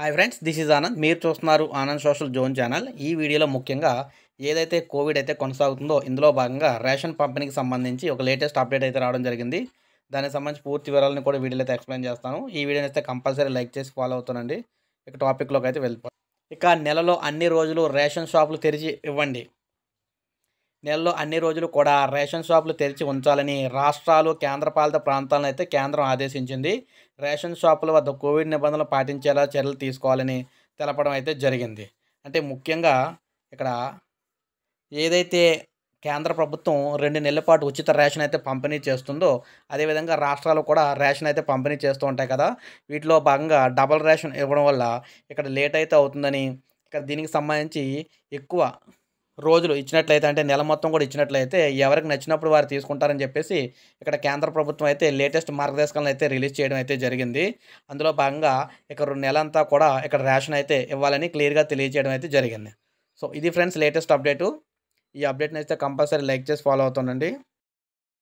hi friends this is Anand మీరు చూస్తున్నారు Anand social zone channel ఈ వీడియోలో ముఖ్యంగా ఏదైతే కోవిడ్ అయితే కొనసాగుతుందో ఇందులో భాగంగా రేషన్ పంపిణీకి సంబంధించి ఒక లేటెస్ట్ అప్డేట్ అయితే రావడం జరిగింది దానికి సంబంధించి పూర్తి వివరాలను కూడా వీడియోలో అయితే ఎక్స్ప్లెయిన్ చేస్తాను ఈ వీడియోని అయితే కంపల్సరీ లైక్ చేసి ఫాలో అవుతానండి ఇక టాపిక్లోకి అయితే వెళ్ళిపోతాం ఇక నెలలో అన్ని రోజులు రేషన్ షాపులు తెరిచి ఇవ్వండి నెలలో అన్ని రోజులు కూడా రేషన్ షాపులు తెరిచి ఉంచాలని రాష్ట్రాలు కేంద్రపాలిత ప్రాంతాలను అయితే కేంద్రం ఆదేశించింది రేషన్ షాపుల వద్ద కోవిడ్ నిబంధనలు పాటించేలా చర్యలు తీసుకోవాలని తెలపడం అయితే జరిగింది అంటే ముఖ్యంగా ఇక్కడ ఏదైతే కేంద్ర ప్రభుత్వం రెండు నెలల పాటు ఉచిత రేషన్ అయితే పంపిణీ చేస్తుందో అదేవిధంగా రాష్ట్రాలు కూడా రేషన్ అయితే పంపిణీ చేస్తూ ఉంటాయి కదా వీటిలో భాగంగా డబల్ రేషన్ ఇవ్వడం వల్ల ఇక్కడ లేట్ అయితే అవుతుందని ఇక్కడ దీనికి సంబంధించి ఎక్కువ రోజులు ఇచ్చినట్లయితే అంటే నెల మొత్తం కూడా ఇచ్చినట్లయితే ఎవరికి నచ్చినప్పుడు వారు తీసుకుంటారని చెప్పేసి ఇక్కడ కేంద్ర ప్రభుత్వం అయితే లేటెస్ట్ మార్గదర్శకాలను అయితే రిలీజ్ చేయడం అయితే జరిగింది అందులో భాగంగా ఇక్కడ నెలంతా కూడా ఇక్కడ రేషన్ అయితే ఇవ్వాలని క్లియర్గా తెలియజేయడం అయితే జరిగింది సో ఇది ఫ్రెండ్స్ లేటెస్ట్ అప్డేటు ఈ అప్డేట్ని అయితే కంపల్సరీ లైక్ చేసి ఫాలో అవుతుండండి